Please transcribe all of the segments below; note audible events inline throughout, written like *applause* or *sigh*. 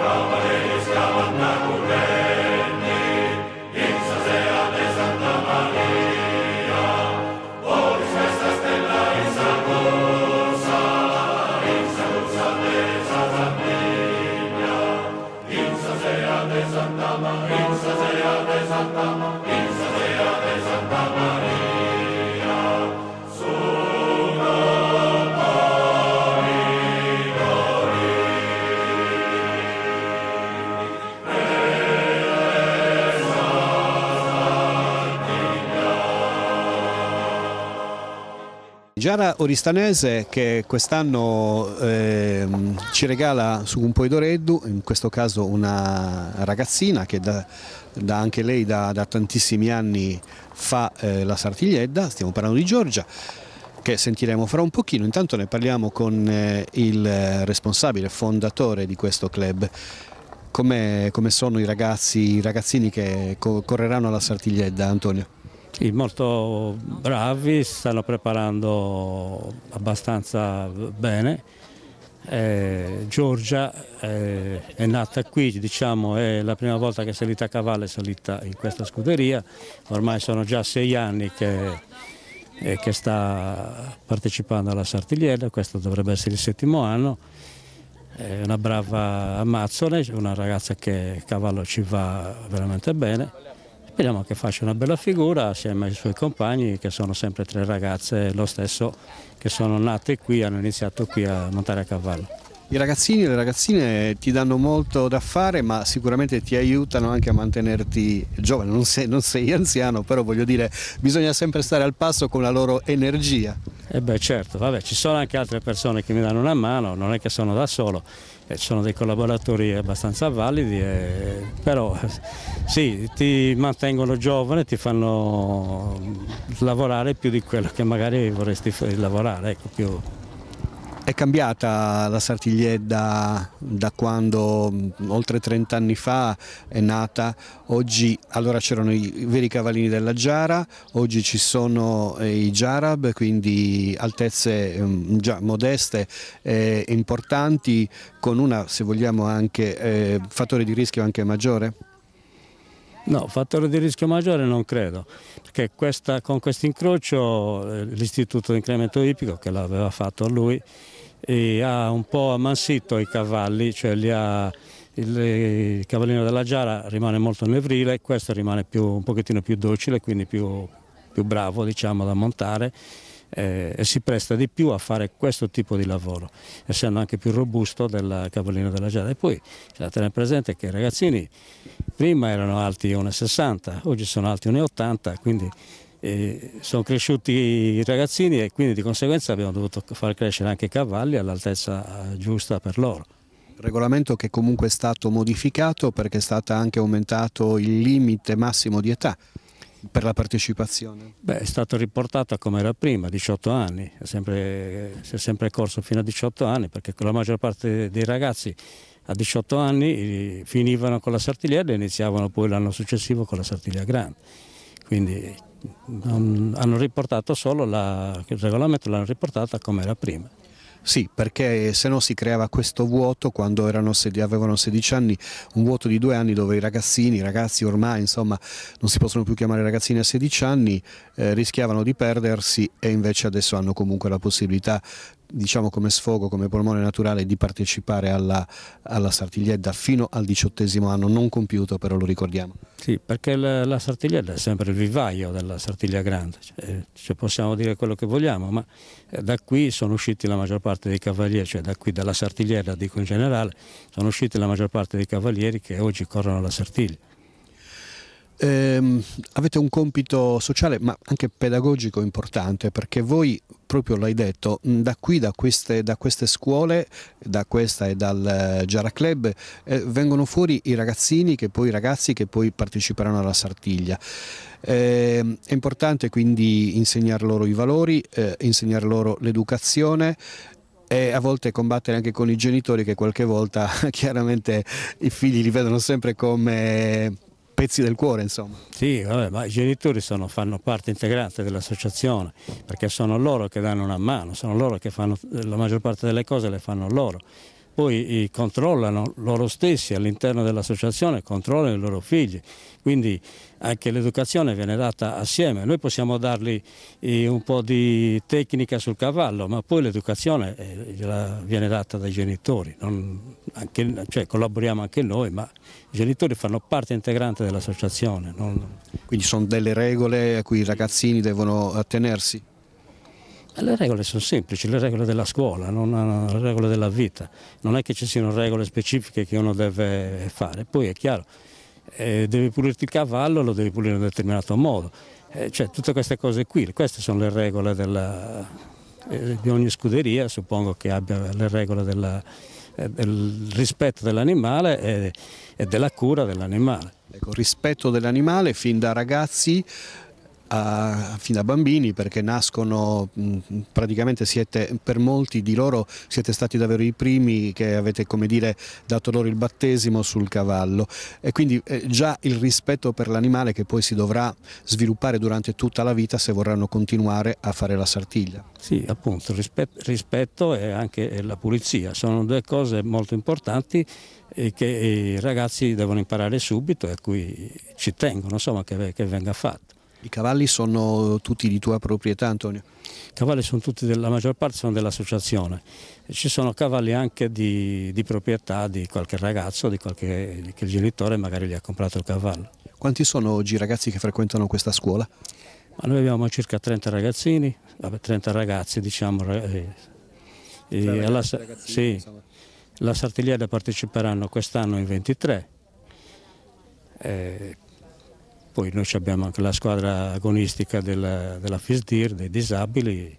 Santa Maria, Santa Maria, Santa Maria, Santa Maria, Santa Maria, Santa Maria, Santa Maria, Santa Santa Maria, Santa Maria, Santa Maria, Santa Santa Maria, Santa Santa Maria Giara Oristanese che quest'anno eh, ci regala su un po' d'oreddu, in questo caso una ragazzina che da, da anche lei da, da, tantissimi anni fa eh, la sartigliedda, stiamo parlando di Giorgia che sentiremo fra un pochino, intanto ne parliamo con eh, il responsabile, fondatore di questo club. Come, come sono i ragazzi, i ragazzini che co correranno alla sartigliedda, Antonio? molto bravi, stanno preparando abbastanza bene. Eh, Giorgia eh, è nata qui, diciamo, è la prima volta che è salita a cavallo, è salita in questa scuderia, ormai sono già sei anni che, eh, che sta partecipando alla Sartigliera, questo dovrebbe essere il settimo anno, è una brava amazzone, una ragazza che a cavallo ci va veramente bene Speriamo che faccia una bella figura assieme ai suoi compagni che sono sempre tre ragazze lo stesso che sono nate qui, e hanno iniziato qui a montare a cavallo. I ragazzini e le ragazzine ti danno molto da fare ma sicuramente ti aiutano anche a mantenerti giovane, non sei, non sei anziano però voglio dire bisogna sempre stare al passo con la loro energia. E eh beh certo, vabbè, ci sono anche altre persone che mi danno una mano, non è che sono da solo, eh, ci sono dei collaboratori abbastanza validi, eh, però *laughs* sì, ti mantengono giovane, ti fanno lavorare più di quello che magari vorresti lavorare, ecco, più, è cambiata la Sartiglietta da quando oltre 30 anni fa è nata, oggi allora c'erano i veri cavalini della Giara, oggi ci sono eh, i Giarab, quindi altezze già modeste e importanti con una se vogliamo anche eh, fattore di rischio anche maggiore? No, fattore di rischio maggiore non credo, perché questa, con questo incrocio eh, l'istituto di incremento ipico che l'aveva fatto lui ha un po' ammansito i cavalli, cioè ha, il, il, cavallino della Giara rimane molto nevrile, questo rimane più, un pochettino più docile, quindi più, più bravo diciamo, da montare eh, si presta di più a fare questo tipo di lavoro, essendo anche più robusto del cavallino della Giada. E poi c'è cioè, da tenere presente che i ragazzini prima erano alti 1,60, oggi sono alti 1,80, quindi eh, sono cresciuti i ragazzini e quindi di conseguenza abbiamo dovuto far crescere anche i cavalli all'altezza eh, giusta per loro. Regolamento che comunque è stato modificato perché è stato anche aumentato il limite massimo di età per la partecipazione? Beh, è stata riportata come era prima, 18 anni, è sempre, si è sempre corso fino a 18 anni perché la maggior parte dei ragazzi a 18 anni eh, finivano con la sartiglietta e iniziavano poi l'anno successivo con la sartiglia grande. Quindi non, mm, hanno riportato solo la, il regolamento, l'hanno riportata come era prima. Sì, perché se no si creava questo vuoto quando erano, avevano 16 anni, un vuoto di due anni dove i ragazzini, i ragazzi ormai insomma non si possono più chiamare ragazzini a 16 anni, eh, rischiavano di perdersi e invece adesso hanno comunque la possibilità diciamo come sfogo, come polmone naturale di partecipare alla, alla Sartigliedda fino al diciottesimo anno, non compiuto però lo ricordiamo. Sì, perché la, la Sartigliedda è sempre il vivaio della Sartiglia Grande, cioè, eh, cioè possiamo dire quello che vogliamo, ma eh, da qui sono usciti la maggior parte dei cavalieri, cioè da qui dalla Sartiglietta dico in generale, sono usciti la maggior parte dei cavalieri che oggi corrono la Sartiglia eh, avete un compito sociale ma anche pedagogico importante perché voi proprio l'hai detto, da qui, da queste, da queste, scuole, da questa e dal eh, Giara Club, eh, vengono fuori i ragazzini, che poi, i ragazzi che poi parteciperanno alla Sartiglia. Eh, è importante quindi insegnare loro i valori, eh, insegnare loro l'educazione e a volte combattere anche con i genitori che qualche volta *laughs* chiaramente i figli li vedono sempre come pezzi del cuore insomma. Sì, vabbè, ma i genitori sono, fanno parte integrante dell'associazione perché sono loro che danno una mano, sono loro che fanno la maggior parte delle cose le fanno loro poi eh, controllano loro stessi all'interno dell'associazione, controllano i loro figli, quindi anche l'educazione viene data assieme. Noi possiamo dargli eh, un po' di tecnica sul cavallo, ma poi l'educazione eh, viene data dai genitori, anche, cioè collaboriamo anche noi, ma i genitori fanno parte integrante dell'associazione. Non... Quindi sono delle regole a cui i ragazzini devono attenersi? Eh, le regole sono semplici, le regole della scuola, non, eh, le regole della vita, non è che ci siano regole specifiche che uno deve fare, poi è chiaro, eh, devi pulirti il cavallo, lo devi pulire in un determinato modo, eh, cioè tutte queste cose qui, queste sono le regole della, eh, di ogni scuderia, suppongo che abbia le regole della, eh, del rispetto dell'animale e, e della cura dell'animale. Ecco, rispetto dell'animale fin da ragazzi a, fin da bambini perché nascono mm, praticamente siete per molti di loro siete stati davvero i primi che avete come dire dato loro il battesimo sul cavallo e quindi eh, già il rispetto per l'animale che poi si dovrà sviluppare durante tutta la vita se vorranno continuare a fare la sartiglia. Sì appunto rispetto e anche eh, la pulizia sono due cose molto importanti eh, che i ragazzi devono imparare subito e a cui ci tengono insomma, che, che venga fatto. I cavalli sono tutti di tua proprietà Antonio? I cavalli sono tutti, la maggior parte sono dell'associazione, ci sono cavalli anche di, di, proprietà di qualche ragazzo, di qualche che il genitore magari gli ha comprato il cavallo. Quanti sono oggi i ragazzi che frequentano questa scuola? Ma noi abbiamo circa 30 ragazzini, 30 ragazzi diciamo. Eh, eh, alla, sì, la Sartigliera parteciperanno quest'anno in 23. Eh, poi noi abbiamo anche la squadra agonistica della, della FISDIR, dei disabili,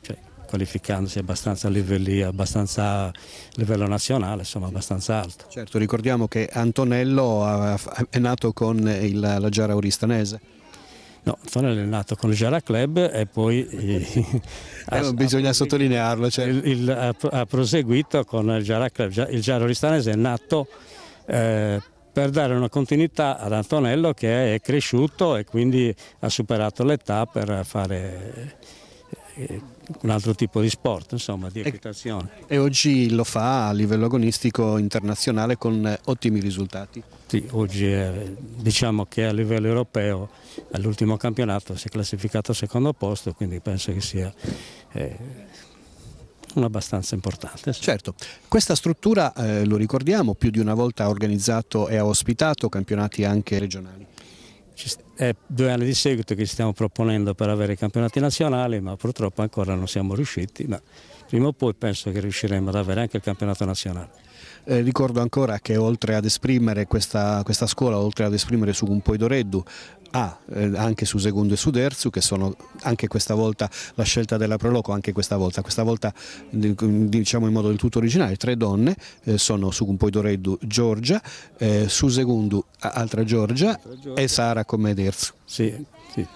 cioè, qualificandosi abbastanza a livelli, abbastanza a livello nazionale, insomma abbastanza alto. Certo, ricordiamo che Antonello è nato con il, la Giara Oristanese. No, Antonello è nato con il Giara Club e poi... *laughs* eh, ha, bisogna ha, sottolinearlo. Cioè. Il, il, ha, ha, proseguito con il Giara Club. Il Giara Oristanese è nato... Eh, per dare una continuità ad Antonello che è cresciuto e quindi ha superato l'età per fare eh, un altro tipo di sport, insomma, di equitazione. E, oggi lo fa a livello agonistico internazionale con ottimi risultati? Sì, oggi è, diciamo che a livello europeo all'ultimo campionato si è classificato al secondo posto, quindi penso che sia... Eh, una abbastanza importante. Sì. Certo, questa struttura, eh, lo ricordiamo, più di una volta ha organizzato e ha ospitato campionati anche regionali. È due anni di seguito che ci stiamo proponendo per avere campionati nazionali, ma purtroppo ancora non siamo riusciti, ma prima o poi penso che riusciremo ad avere anche il campionato nazionale. Eh, ricordo ancora che oltre ad esprimere questa, questa scuola, oltre ad esprimere su Gumpoidoreddu, ha eh, anche su Segundo e su Derzu che sono anche questa volta la scelta della Proloco, anche questa volta, questa volta diciamo in modo del tutto originale, tre donne eh, sono su Gumpoidoreddu Giorgia, eh, su Segundo altra Giorgia, altra Giorgia e Sara come Derzu. Sì, sì.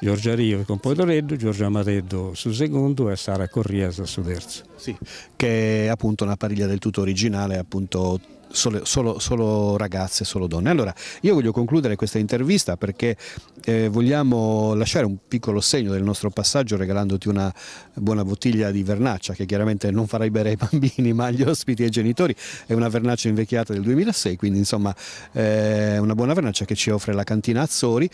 Giorgia Rive con Podoreddu, Giorgia Amareddu sul secondo e Sara Corrias sul terzo. Sì, che è appunto una pariglia del tutto originale, appunto Solo, solo, solo, ragazze, solo donne. Allora, io voglio concludere questa intervista perché eh, vogliamo lasciare un piccolo segno del nostro passaggio regalandoti una buona bottiglia di vernaccia che chiaramente non farai bere ai bambini ma agli ospiti e ai genitori. È una vernaccia invecchiata del 2006, quindi insomma eh, una buona vernaccia che ci offre la cantina Azzori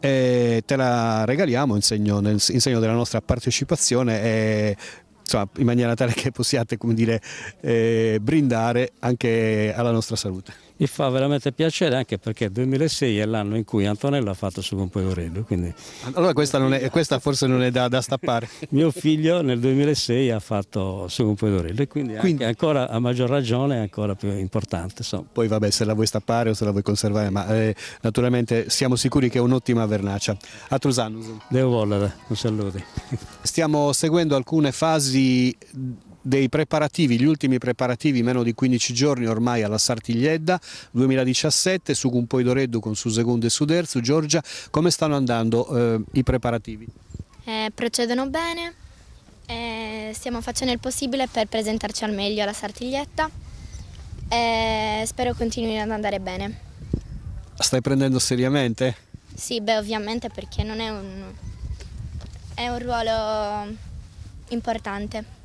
e te la regaliamo in segno, in segno della nostra partecipazione e insomma, in maniera tale che possiate dire, eh, brindare anche alla nostra salute mi fa veramente piacere anche perché il 2006 è l'anno in cui Antonello ha fatto su Pompeo Orello. Quindi... Allora questa, è, questa, forse non è da, da stappare. *laughs* Mio figlio nel 2006 ha fatto su Pompeo Orello e quindi, quindi... ancora a maggior ragione è ancora più importante. Insomma. Poi vabbè se la vuoi stappare o se la vuoi conservare, ma eh, naturalmente siamo sicuri che è un'ottima vernaccia. A Trusanus. Devo volare, un saluto. Stiamo seguendo alcune fasi dei preparativi, gli ultimi preparativi meno di 15 giorni ormai alla Sartiglietta 2017 su Cumpoi Doreddu con su Secondo e su Derzu. Giorgia, come stanno andando eh, i preparativi? Eh, procedono bene, eh, stiamo facendo il possibile per presentarci al meglio alla Sartiglietta e eh, spero continui ad andare bene. Stai prendendo seriamente? Sì, beh ovviamente perché non è un, è un ruolo importante.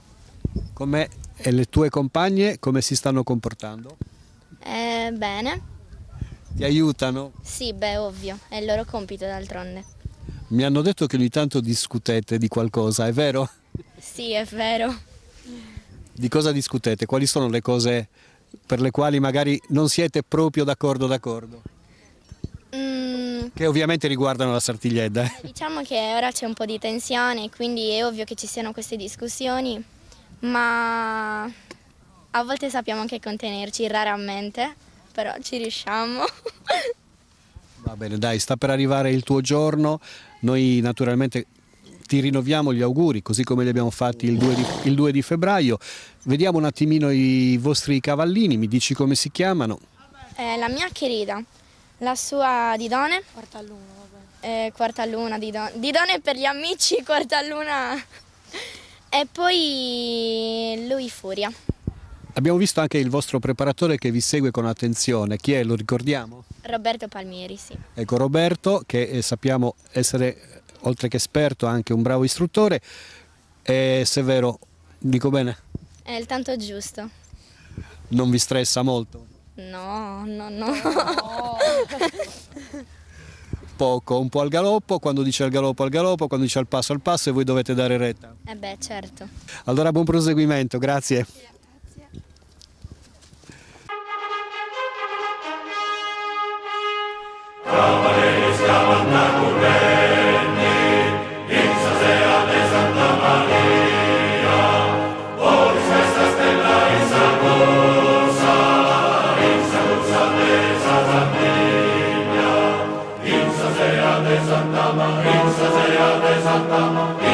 Come e le tue compagne come si stanno comportando? Eh, bene. Ti aiutano? Sì, beh, ovvio, è il loro compito d'altronde. Mi hanno detto che ogni tanto discutete di qualcosa, è vero? Sì, è vero. Di cosa discutete? Quali sono le cose per le quali magari non siete proprio d'accordo d'accordo? Mm. Che ovviamente riguardano la sartiglietta. Eh, diciamo che ora c'è un po' di tensione, quindi è ovvio che ci siano queste discussioni ma a volte sappiamo anche contenerci, raramente, però ci riusciamo. *laughs* Va bene, dai, sta per arrivare il tuo giorno, noi naturalmente ti rinnoviamo gli auguri, così come li abbiamo fatti il 2, di, il 2 di, febbraio. Vediamo un attimino i vostri cavallini, mi dici come si chiamano? Eh, la mia querida, la sua Didone. Quartalluna, vabbè. Eh, quartalluna, Didone. Didone per gli amici, quarta luna... E poi lui Furia. Abbiamo visto anche il vostro preparatore che vi segue con attenzione. Chi è? Lo ricordiamo? Roberto Palmieri, sì. Ecco, Roberto, che eh, sappiamo essere, oltre che esperto, anche un bravo istruttore. E Severo, dico bene? È il tanto giusto. Non vi stressa molto? No, no, no. no. *laughs* poco, un po' al galoppo, quando dice al galoppo al galoppo, quando dice al passo al passo e voi dovete dare retta. Eh beh, certo. Allora buon proseguimento, grazie. Yeah. de Santa Maria, Santa Maria, Santa Maria,